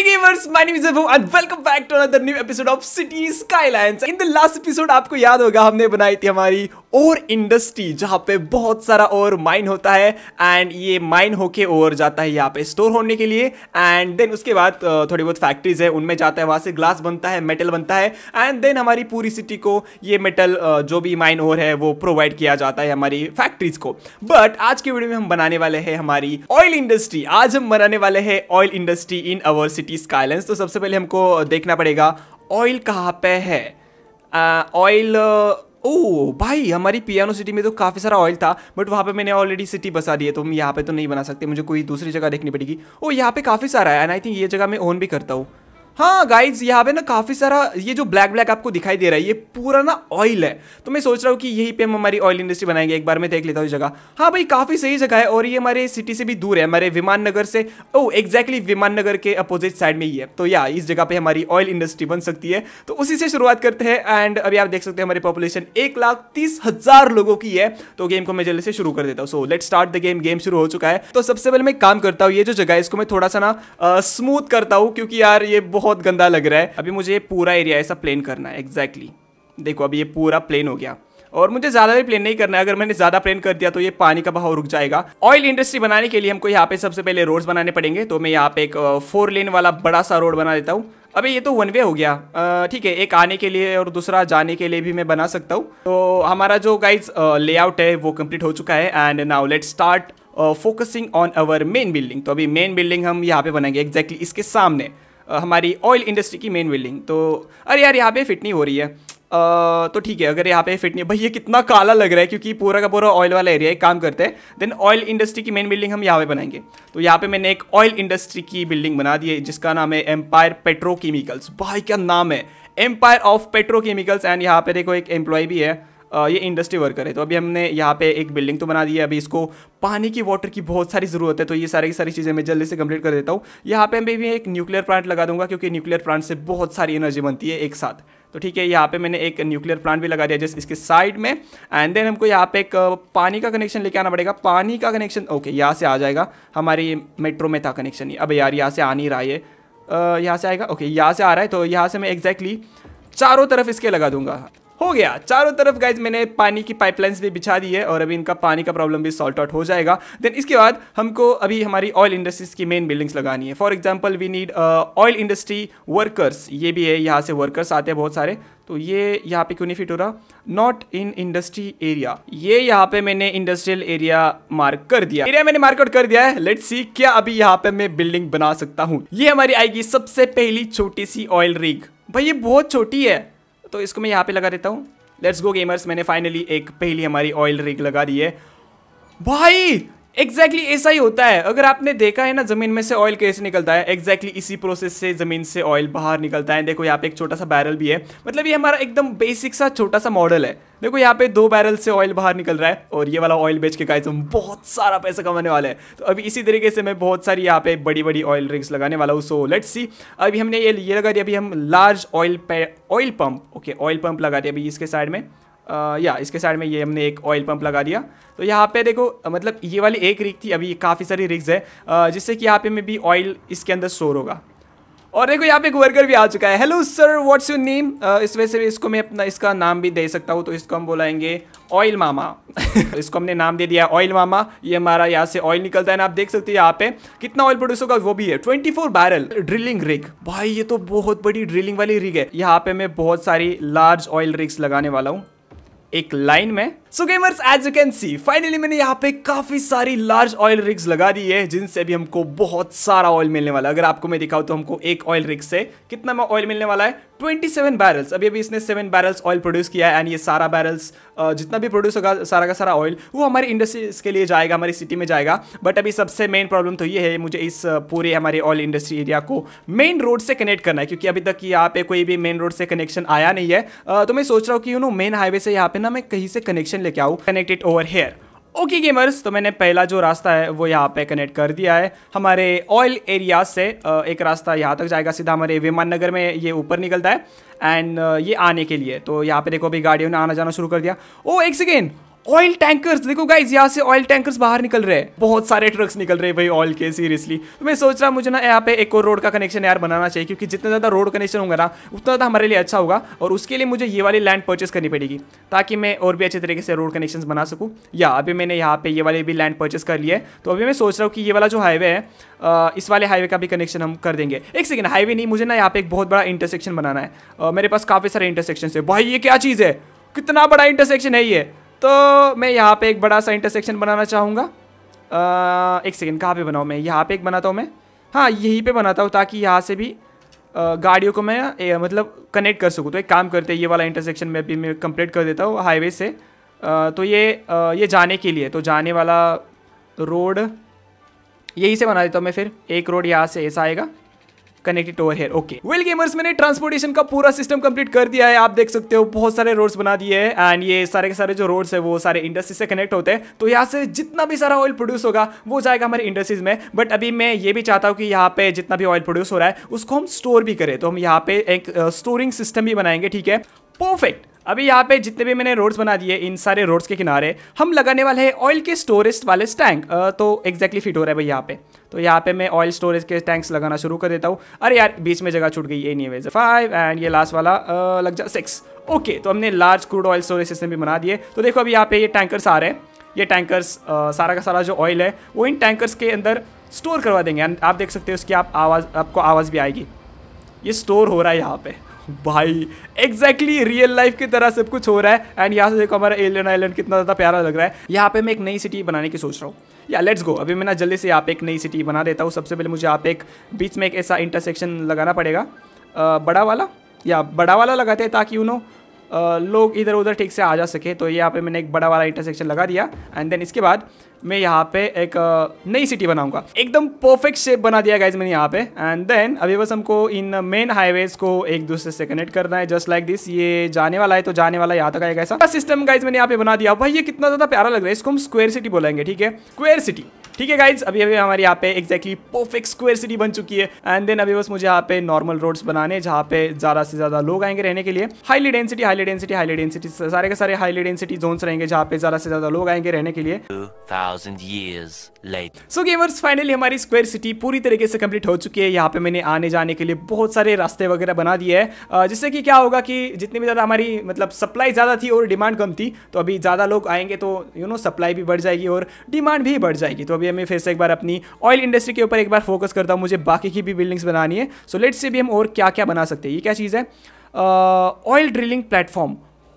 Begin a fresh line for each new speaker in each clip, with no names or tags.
Hey gamers, my name is Abu and welcome back to another new episode of City Skylines. In the last episode आपको याद होगा हमने बनाई थी हमारी और इंडस्ट्री जहाँ पे बहुत सारा और माइन होता है एंड ये माइन होके और जाता है यहाँ पे स्टोर होने के लिए एंड देन उसके बाद थोड़ी बहुत फैक्ट्रीज है उनमें जाता है वहाँ से ग्लास बनता है मेटल बनता है एंड देन हमारी पूरी सिटी को ये मेटल जो भी माइन और है वो प्रोवाइड किया जाता है हमारी फैक्ट्रीज को बट आज के वीडियो में हम बनाने वाले हैं हमारी ऑयल इंडस्ट्री आज हम बनाने वाले हैं oil industry in our city Skyland तो सबसे पहले हमको देखना पड़ेगा ऑयल कहाँ पे है ऑयल ओ भाई हमारी पियानो सिटी में तो काफ़ी सारा ऑयल था बट वहाँ पे मैंने ऑलरेडी सिटी बसा दी है तो हम यहाँ पे तो नहीं बना सकते मुझे कोई दूसरी जगह देखनी पड़ेगी ओ यहाँ पे काफ़ी सारा है एंड आई थिंक ये जगह मैं ओन भी करता हूँ हाँ गाइज यहाँ पे ना काफ़ी सारा ये जो ब्लैक ब्लैक आपको दिखाई दे रहा है ये पूरा ना ऑयल है तो मैं सोच रहा हूँ कि यहीं पे हम हमारी ऑयल इंडस्ट्री बनाएंगे एक बार मैं देख लेता हूँ जगह हाँ भाई काफ़ी सही जगह है और ये हमारे सिटी से भी दूर है हमारे विमान नगर से ओ oh, एग्जैक्टली विमान नगर के अपोजिट साइड में ही है तो या इस जगह पे हमारी ऑयल इंडस्ट्री बन सकती है तो उसी से शुरुआत करते हैं एंड अभी आप देख सकते हैं हमारी पॉपुलेशन एक लाख तीस हज़ार लोगों की है तो गेम को मैं जल्दी से शुरू कर देता हूँ so let start the game game शुरू हो चुका है तो सबसे पहले मैं काम करता हूँ ये जो जगह है इसको मैं थोड़ा सा ना स्मूथ करता हूँ क्योंकि यार ये बहुत बहुत गंदा लग रहा है अभी मुझे ये पूरा एरिया ऐसा प्लेन करना है एग्जैक्टली exactly. देखो अभी ये पूरा प्लेन हो गया और मुझे ज़्यादा भी प्लेन नहीं करना है अगर मैंने ज़्यादा प्लेन कर दिया तो ये पानी का बहाव रुक जाएगा ऑयल इंडस्ट्री बनाने के लिए हमको यहाँ पे सबसे पहले रोड्स बनाने पड़ेंगे तो मैं यहाँ पे एक फोर लेन वाला बड़ा सा रोड बना देता हूँ अभी ये तो वन वे हो गया ठीक है एक आने के लिए और दूसरा जाने के लिए भी मैं बना सकता हूँ तो हमारा जो गाइज लेआउट है वो कम्प्लीट हो चुका है and now let start focusing on our main building तो अभी मेन बिल्डिंग हम यहाँ पे बनाएंगे एग्जैक्टली exactly इसके सामने हमारी ऑयल इंडस्ट्री की मेन बिल्डिंग तो अरे यार यहाँ पे फिट नहीं हो रही है आ, तो ठीक है अगर यहाँ पे फिट नहीं भाई ये कितना काला लग रहा है क्योंकि पूरा का पूरा ऑयल वाला एरिया एक काम करते हैं देन ऑयल इंडस्ट्री की मेन बिल्डिंग हम यहाँ पे बनाएंगे तो यहाँ पे मैंने एक ऑयल इंडस्ट्री की बिल्डिंग बना दी है जिसका नाम है एम्पायर पेट्रोकेमिकल्स भाई क्या नाम है एम्पायर ऑफ पेट्रोकेमिकल्स एंड यहाँ पे देखो एक एम्प्लॉय भी है ये इंडस्ट्री वर्कर है तो अभी हमने यहाँ पे एक बिल्डिंग तो बना दी है अभी इसको पानी की वाटर की बहुत सारी ज़रूरत है तो ये सारी की सारी चीज़ें मैं जल्दी से कंप्लीट कर देता हूँ यहाँ पे मैं भी एक न्यूक्लियर प्लांट लगा दूंगा क्योंकि न्यूक्लियर प्लांट से बहुत सारी एनर्जी बनती है एक साथ तो ठीक है यहाँ पे मैंने एक न्यूक्लियर प्लांट भी लगा दिया जस्ट इसके साइड में एंड देन हमको यहाँ पे एक पानी का कनेक्शन लेके आना पड़ेगा पानी का कनेक्शन ओके यहाँ से आ जाएगा हमारी मेट्रो में था कनेक्शन ये अब यार यहाँ से आ नहीं रहा है यहाँ से आएगा ओके यहाँ से आ रहा है तो यहाँ से मैं एग्जैक्टली चारों तरफ इसके लगा दूंगा हो गया चारों तरफ गाइज मैंने पानी की पाइपलाइंस भी बिछा दी है और अभी इनका पानी का प्रॉब्लम भी सॉल्ट आउट हो जाएगा देन इसके बाद हमको अभी हमारी ऑयल इंडस्ट्रीज की मेन बिल्डिंग्स लगानी है for example we need oil industry workers ये भी है यहाँ से वर्कर्स आते हैं बहुत सारे तो ये यहाँ पे क्यों नहीं फिट हो रहा नॉट इन इंडस्ट्री एरिया ये यहाँ पे मैंने इंडस्ट्रियल एरिया मार्क कर दिया एरिया मैंने मार्कआउट कर दिया है लेट्स सी क्या अभी यहाँ पे मैं बिल्डिंग बना सकता हूँ ये हमारी आएगी सबसे पहली छोटी सी ऑयल रिग भाई ये बहुत छोटी है तो इसको मैं यहाँ पे लगा देता हूँ लेट्स गो गेमर्स मैंने फाइनली एक पहली हमारी ऑयल रिग लगा दी है भाई एग्जैक्टली exactly ऐसा ही होता है अगर आपने देखा है ना जमीन में से ऑयल कैसे निकलता है एग्जैक्टली exactly इसी प्रोसेस से जमीन से ऑयल बाहर निकलता है देखो यहाँ पे एक छोटा सा बैरल भी है मतलब ये हमारा एकदम बेसिक सा छोटा सा मॉडल है देखो यहाँ पे दो बैरल से ऑयल बाहर निकल रहा है और ये वाला ऑयल बेच के गाइस हम बहुत सारा पैसा कमाने वाले हैं तो अभी इसी तरीके से मैं बहुत सारी यहाँ पे बड़ी बड़ी ऑयल रिंग्स लगाने वाला हूँ सो लेट्स सी अभी हमने ये ये लगा दिया अभी हम large oil oil pump okay oil pump लगा दिया अभी इसके साइड में या इसके साइड में ये हमने एक ऑयल पंप लगा दिया तो यहाँ पे देखो मतलब ये वाली एक रिग थी अभी काफ़ी सारी रिग्स है जिससे कि यहाँ पे में भी ऑयल इसके अंदर स्टोर होगा और देखो यहाँ पे एक वर्कर भी आ चुका है hello sir what's you name इस वजह से इसको मैं अपना इसका नाम भी दे सकता हूँ तो इसको हम बोलाएंगे ऑयल मामा इसको हमने नाम दे दिया ऑयल मामा ये हमारा यहाँ से ऑयल निकलता है ना आप देख सकते हैं यहाँ पे कितना ऑयल प्रोड्यूस होगा वो भी है 24 बैरल ड्रिलिंग रिग भाई ये तो बहुत बड़ी ड्रिलिंग वाली रिग है यहाँ पे मैं बहुत सारी लार्ज ऑयल रिग्स लगाने वाला हूँ एक लाइन में so gamers as you can see finally मैंने यहाँ पे काफी सारी लार्ज ऑयल रिग्स लगा दी है जिनसे भी हमको बहुत सारा ऑयल मिलने वाला है अगर आपको मैं दिखाऊँ तो हमको एक ऑयल रिग से कितना में ऑयल मिलने वाला है 27 बैरल्स अभी अभी इसने 7 बैरल्स ऑयल प्रोड्यूस किया है एंड ये सारा बैरल्स जितना भी प्रोड्यूस होगा सारा का सारा ऑयल वो हमारी इंडस्ट्रीज के लिए जाएगा हमारी सिटी में जाएगा बट अभी सबसे मेन प्रॉब्लम तो ये है मुझे इस पूरे हमारे ऑयल इंडस्ट्री एरिया को मेन रोड से कनेक्ट करना है क्योंकि अभी तक यहाँ पे कोई भी मेन रोड से कनेक्शन आया नहीं है तो मैं सोच रहा हूँ कि यू नो मेन हाईवे से यहाँ पे ना मैं कहीं से कनेक्शन कनेक्शन लेके आऊँ connect it over here okay gamers तो मैंने पहला जो रास्ता है वो यहाँ पे कनेक्ट कर दिया है हमारे ऑयल एरिया से एक रास्ता यहाँ तक जाएगा सीधा हमारे विमान नगर में ये ऊपर निकलता है एंड ये आने के लिए तो यहाँ पे देखो अभी गाड़ियों ने आना जाना शुरू कर दिया ओ oh, एक सेकेंड ऑयल टैंकर्स देखो गाइज यहाँ से ऑयल टैंकर्स बाहर निकल रहे हैं बहुत सारे ट्रक्स निकल रहे हैं भाई ऑयल के सीरियसली तो मैं सोच रहा मुझे ना यहाँ पे एक और रोड का कनेक्शन यार बनाना चाहिए क्योंकि जितना ज़्यादा रोड कनेक्शन होगा ना उतना ज़्यादा हमारे लिए अच्छा होगा और उसके लिए मुझे ये वाली लैंड परचेस करनी पड़ेगी ताकि मैं और भी अच्छे तरीके से रोड कनेक्शन बना सकूँ या अभी मैंने यहाँ पे ये वाले भी लैंड परचेस कर लिया है तो अभी मैं सोच रहा हूँ कि ये वाला जो हाईवे है इस वाले हाईवे का भी कनेक्शन हम कर देंगे एक सेकेंड हाईवे नहीं मुझे ना यहाँ पे एक बहुत बड़ा इंटरसेक्शन बनाना है मेरे पास काफ़ी सारे इंटरसेक्शन है भाई ये क्या चीज़ है कितना बड़ा इंटरसेक्शन है ये तो मैं यहाँ पे एक बड़ा सा इंटरसेक्शन बनाना चाहूँगा एक सेकेंड कहाँ पे बनाऊँ मैं यहाँ पे एक बनाता हूँ मैं हाँ यहीं पे बनाता हूँ ताकि यहाँ से भी आ, गाड़ियों को मैं ए, मतलब कनेक्ट कर सकूँ तो एक काम करते हैं ये वाला इंटरसेक्शन में अभी मैं कंप्लीट कर देता हूँ हाईवे से आ, तो ये आ, ये जाने के लिए तो जाने वाला रोड यहीं से बना देता हूँ मैं फिर एक रोड यहाँ से ऐसा आएगा connected over here okay well gamers मैंने ट्रांसपोर्टेशन का पूरा सिस्टम कंप्लीट कर दिया है आप देख सकते हो बहुत सारे रोड्स बना दिए हैं एंड ये सारे के सारे जो रोड्स है वो सारे इंडस्ट्री से कनेक्ट होते हैं तो यहाँ से जितना भी सारा ऑयल प्रोड्यूस होगा वो जाएगा हमारे इंडस्ट्रीज में बट अभी मैं ये भी चाहता हूँ कि यहाँ पे जितना भी ऑयल प्रोड्यूस हो रहा है उसको हम स्टोर भी करें तो हम यहाँ पे एक स्टोरिंग uh, सिस्टम भी बनाएंगे ठीक है परफेक्ट अभी यहाँ पे जितने भी मैंने रोड्स बना दिए इन सारे रोड्स के किनारे हम लगाने वाले हैं ऑयल के स्टोरेज वाले टैंक तो एक्जैक्टली फिट हो रहा है भाई यहाँ पे तो यहाँ पे मैं ऑयल स्टोरेज के टैंक्स लगाना शुरू कर देता हूँ अरे यार बीच में जगह छूट गई ये नहीं वेज फाइव एंड ये लास्ट वाला लग जा सिक्स ओके तो हमने large crude oil storage system भी बना दिए तो देखो अभी यहाँ पे ये टैंकर्स आ रहे हैं ये टैंकर्स सारा का सारा जो ऑयल है वो इन टैंकर्स के अंदर स्टोर करवा देंगे आप देख सकते हो उसकी आप आवाज़ आपको आवाज़ भी आएगी ये स्टोर हो रहा है यहाँ पर भाई एग्जैक्टली रियल लाइफ की तरह सब कुछ हो रहा है एंड यहाँ से देखो हमारा एलियन आइलैंड कितना ज़्यादा प्यारा लग रहा है यहाँ पे मैं एक नई सिटी बनाने की सोच रहा हूँ या लेट्स गो अभी मैं ना जल्दी से यहाँ पे एक नई सिटी बना देता हूँ सबसे पहले मुझे आप एक बीच में एक ऐसा इंटरसेक्शन लगाना पड़ेगा आ, बड़ा वाला या बड़ा वाला लगाते हैं ताकि उन्हों लोग इधर उधर ठीक से आ जा सके तो यहाँ पे मैंने एक बड़ा वाला इंटरसेक्शन लगा दिया एंड देन इसके बाद मैं यहाँ पे एक नई सिटी बनाऊंगा एकदम परफेक्ट शेप बना दिया गाइज मैंने यहाँ पे एंड देन अभी बस हमको इन मेन हाईवेज को एक दूसरे से कनेक्ट करना है जस्ट लाइक दिस ये जाने वाला है तो जाने वाला यहाँ तक आएगा ऐसा सिस्टम गाइज मैंने यहाँ पे बना दिया भाई ये कितना ज्यादा प्यारा लग रहा है इसको हम स्क्वेयर सिटी बोलेंगे ठीक है स्क्वेयर सिटी ठीक है गाइज अभी अभी हमारे यहाँ पे एक्जैक्टली परफेक्ट स्क्वेयर सिटी बन चुकी है एंड देन अभी बस मुझे यहाँ पे नॉर्मल रोड्स बनाने जहाँ पे ज्यादा से ज्यादा लोग आएंगे रहने के लिए highly density highly density highly density सारे के सारे हाईली डेंसिटी जोन्स रहेंगे जहाँ पे ज्यादा से ज्यादा लोग आएंगे रहने के लिए 2000 years later. So gamers finally हमारी स्क्वायर सिटी पूरी तरीके से कंप्लीट हो चुकी है यहाँ पे मैंने आने जाने के लिए बहुत सारे रास्ते वगैरह बना दिए हैं जिससे कि क्या होगा कि जितनी भी ज़्यादा हमारी मतलब सप्लाई ज़्यादा थी और डिमांड कम थी तो अभी ज़्यादा लोग आएंगे तो यू नो सप्लाई भी बढ़ जाएगी और डिमांड भी बढ़ जाएगी तो अभी हमें फिर से एक बार अपनी ऑयल इंडस्ट्री के ऊपर एक बार फोकस करता हूँ मुझे बाकी की भी बिल्डिंग्स बनानी है सो लेट्स से भी हम और क्या क्या बना सकते हैं ये क्या चीज़ है ऑयल ड्रिलिंग प्लेटफॉर्म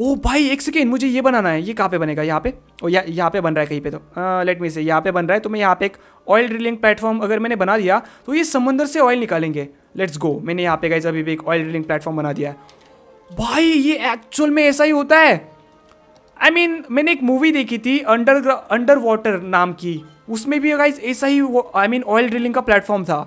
ओ भाई एक सेकेंड मुझे ये बनाना है ये कहाँ पे बनेगा यहाँ पे ओ या यहाँ पे बन रहा है कहीं पे तो लेट मी से यहाँ पे बन रहा है तो मैं यहाँ पे एक ऑयल ड्रिलिंग प्लेटफॉर्म अगर मैंने बना दिया तो ये समंदर से ऑयल निकालेंगे लेट्स गो मैंने यहाँ पे गाइज अभी भी एक ऑयल ड्रिलिंग प्लेटफॉर्म बना दिया है भाई ये एक्चुअल में ऐसा ही होता है आई I मीन mean, मैंने एक मूवी देखी थी अंडर अंडर वाटर नाम की उसमें भी गाइज ऐसा ही आई मीन ऑयल ड्रिलिंग का प्लेटफॉर्म था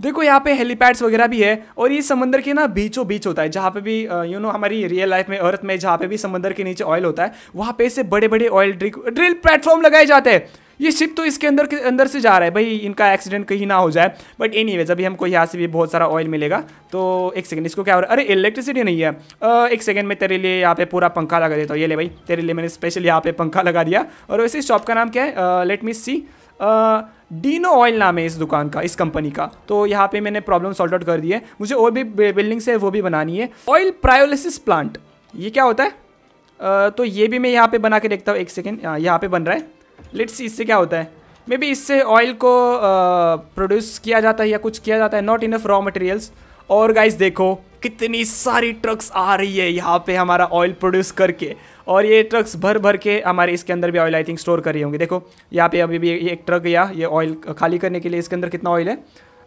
देखो यहाँ पे हेलीपैड्स वगैरह भी है और ये समंदर के ना बीचों बीच होता है जहाँ पे भी यू नो हमारी रियल लाइफ में अर्थ में जहाँ पे भी समंदर के नीचे ऑयल होता है वहाँ पे से बड़े बड़े ऑयल ड्रिल प्लेटफॉर्म लगाए जाते हैं ये शिप तो इसके अंदर के अंदर से जा रहा है भाई इनका एक्सीडेंट कहीं ना हो जाए बट एनी वेज अभी हमको यहाँ से भी बहुत सारा ऑयल मिलेगा तो एक सेकेंड इसको क्या हो रहा है अरे इलेक्ट्रिसिटी नहीं है आ, एक सेकेंड में तेरे लिए यहाँ पे पूरा पंखा लगा देता हूँ ये ले भाई तेरे लिए मैंने स्पेशल यहाँ पे पंखा लगा दिया और वैसे शॉप का नाम क्या है let me see Dino oil नाम है इस दुकान का इस कंपनी का तो यहाँ पे मैंने प्रॉब्लम सॉल्व आउट कर दी है मुझे और भी बिल्डिंग से वो भी बनानी है ऑयल प्रायोलिसिस प्लांट ये क्या होता है आ, तो ये भी मैं यहाँ पे बना के देखता हूँ एक सेकेंड हाँ, यहाँ पे बन रहा है लेट्स इससे क्या होता है मे बी इससे ऑयल को प्रोड्यूस किया जाता है या कुछ किया जाता है नॉट इनफ रॉ मटेरियल्स और गाइज देखो कितनी सारी ट्रक्स आ रही है यहाँ पे हमारा ऑयल प्रोड्यूस करके और ये ट्रक्स भर भर के हमारे इसके अंदर भी ऑयल आई थिंक स्टोर कर रही होंगी देखो यहाँ पे अभी भी एक ट्रक या ये ऑयल खाली करने के लिए इसके अंदर कितना ऑयल है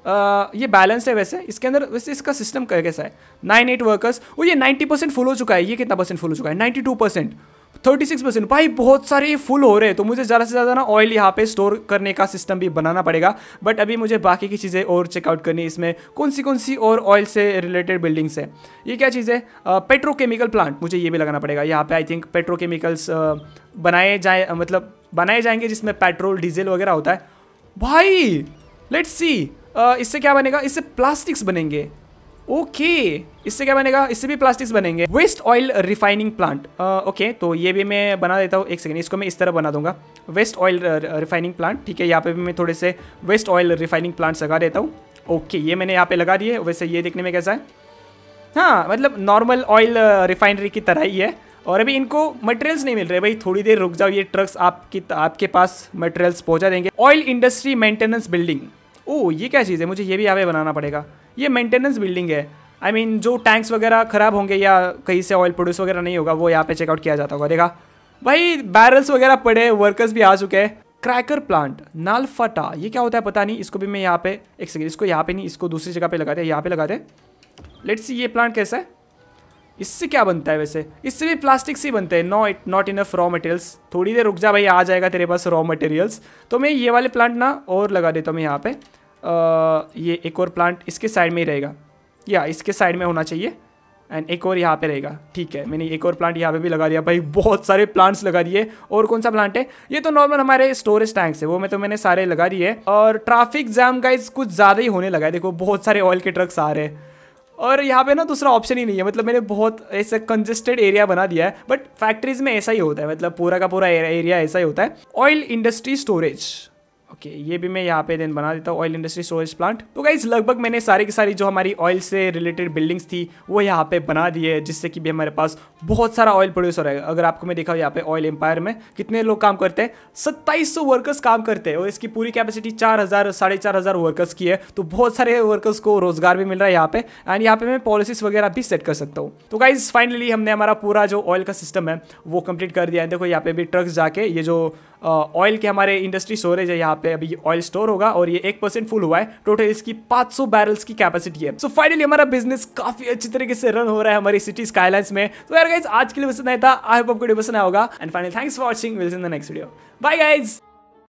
आ, ये बैलेंस है वैसे इसके अंदर वैसे इसका सिस्टम कैसा है नाइन एट वर्कर्स वो ये नाइन्टी परसेंट फुल हो चुका है ये कितना परसेंट फुल हो चुका है ninety two percent thirty six percent भाई बहुत सारे फुल हो रहे हैं तो मुझे ज़्यादा से ज़्यादा ना ऑयल यहाँ पे स्टोर करने का सिस्टम भी बनाना पड़ेगा बट अभी मुझे बाकी की चीज़ें और चेकआउट करनी इसमें कौन सी कौन सी और ऑयल से रिलेटेड बिल्डिंग्स है ये क्या चीज़ है पेट्रोकेमिकल प्लांट मुझे ये भी लगाना पड़ेगा यहाँ पे आई थिंक पेट्रोकेमिकल्स बनाए जाए मतलब बनाए जाएंगे जिसमें पेट्रोल डीजल वगैरह होता है भाई लेट्स सी इससे क्या बनेगा इससे प्लास्टिक्स बनेंगे ओके okay. इससे क्या बनेगा इससे भी प्लास्टिक्स बनेंगे waste oil refining plant okay तो ये भी मैं बना देता हूँ एक सेकेंड इसको मैं इस तरह बना दूंगा वेस्ट ऑयल रिफाइनिंग प्लांट ठीक है यहाँ पे भी मैं थोड़े से वेस्ट ऑयल रिफाइनिंग प्लांट्स लगा देता हूँ ओके okay, ये मैंने यहाँ पे लगा दिए वैसे ये देखने में कैसा है हाँ मतलब नॉर्मल ऑयल रिफाइनरी की तरह ही है और अभी इनको मटेरियल्स नहीं मिल रहे भाई थोड़ी देर रुक जाओ ये ट्रक्स आपकी आपके पास मटेरियल्स पहुँचा देंगे oil industry maintenance building oh ये क्या चीज़ है मुझे ये भी यहाँ पे बनाना पड़ेगा ये मेंटेनेंस बिल्डिंग है आई I मीन mean, जो टैंक्स वगैरह ख़राब होंगे या कहीं से ऑयल प्रोड्यूस वगैरह नहीं होगा वो यहाँ पे चेकआउट किया जाता होगा देखा भाई बैरल्स वगैरह पड़े वर्कर्स भी आ चुके हैं क्रैकर प्लांट नाल फटा ये क्या होता है पता नहीं इसको भी मैं यहाँ पे एक सेकेंड इसको यहाँ पे नहीं इसको दूसरी जगह पे लगा दे यहाँ पे लगा दे लेट्स सी ये प्लांट कैसा है इससे क्या बनता है वैसे इससे भी प्लास्टिक से बनते हैं no it not enough raw materials थोड़ी देर रुक जा भाई आ जाएगा तेरे पास रॉ मटेरियल्स तो मैं ये वाले प्लांट ना और लगा देता हूँ मैं यहाँ पर ये एक और प्लांट इसके साइड में ही रहेगा या इसके साइड में होना चाहिए एंड एक और यहाँ पे रहेगा ठीक है मैंने एक और प्लांट यहाँ पे भी लगा दिया भाई बहुत सारे प्लांट्स लगा दिए और कौन सा प्लांट है ये तो नॉर्मल हमारे स्टोरेज टैंक्स है वो मैं तो मैंने सारे लगा दिए और ट्रैफिक जाम का कुछ ज़्यादा ही होने लगा है देखो बहुत सारे ऑयल के ट्रक्स आ रहे हैं और यहाँ पे ना दूसरा ऑप्शन ही नहीं है मतलब मैंने बहुत ऐसा कंजेस्टेड एरिया बना दिया है बट फैक्ट्रीज में ऐसा ही होता है मतलब पूरा का पूरा एरिया ऐसा ही होता है ऑयल इंडस्ट्री स्टोरेज ओके ये भी मैं यहाँ पे देन बना देता हूँ ऑयल इंडस्ट्री स्टोरेज प्लांट तो गाइज लगभग मैंने सारी की सारी जो हमारी ऑयल से रिलेटेड बिल्डिंग्स थी वो यहाँ पे बना दी है जिससे कि भी हमारे पास बहुत सारा ऑयल प्रोड्यूस हो रहा है अगर आपको मैं देखा यहाँ पे ऑयल एम्पायर में कितने लोग काम करते हैं सत्ताईस वर्कर्स काम करते हैं और इसकी पूरी कैपेसिटी चार हज़ार साढ़े चार हज़ार वर्कर्स की है तो बहुत सारे वर्कर्स को रोजगार भी मिल रहा है यहाँ पे एंड यहाँ पे मैं पॉलिसीज वगैरह भी सेट कर सकता हूँ तो गाइज फाइनली हमने हमारा पूरा जो ऑयल का सिस्टम है वो कंप्लीट कर दिया है देखो यहाँ पे भी ट्रक्स जाके ये जो ऑयल के हमारे इंडस्ट्री स्टोरेज है यहाँ पे है अभी ऑयल स्टोर होगा और ये एक परसेंट फुल हुआ है टोटल इसकी 500 बैरल की कैपेसिटी है सो so, फाइनली हमारा बिजनेस काफी अच्छी तरीके से रन हो रहा है हमारी सिटी स्काईलाइंस में तो यार गाइज आज के लिए पसंद नहीं था आई होप आपको वीडियो पसंद आया होगा and finally thanks for watching will in the next video bye guys